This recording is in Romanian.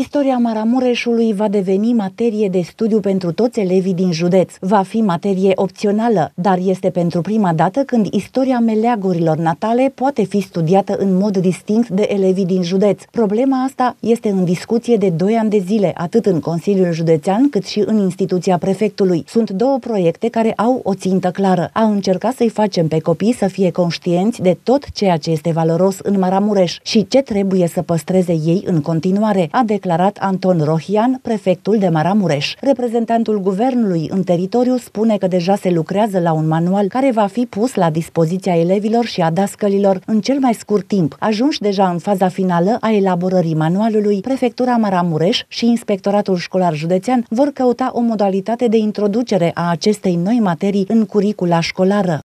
Istoria Maramureșului va deveni materie de studiu pentru toți elevii din județ. Va fi materie opțională, dar este pentru prima dată când istoria meleagurilor natale poate fi studiată în mod distinct de elevii din județ. Problema asta este în discuție de 2 ani de zile, atât în Consiliul Județean cât și în instituția prefectului. Sunt două proiecte care au o țintă clară. A încercat să-i facem pe copii să fie conștienți de tot ceea ce este valoros în Maramureș și ce trebuie să păstreze ei în continuare, a declarat declarat Anton Rohian, prefectul de Maramureș. Reprezentantul guvernului în teritoriu spune că deja se lucrează la un manual care va fi pus la dispoziția elevilor și a dascălilor în cel mai scurt timp. Ajunși deja în faza finală a elaborării manualului, prefectura Maramureș și inspectoratul școlar județean vor căuta o modalitate de introducere a acestei noi materii în curicula școlară.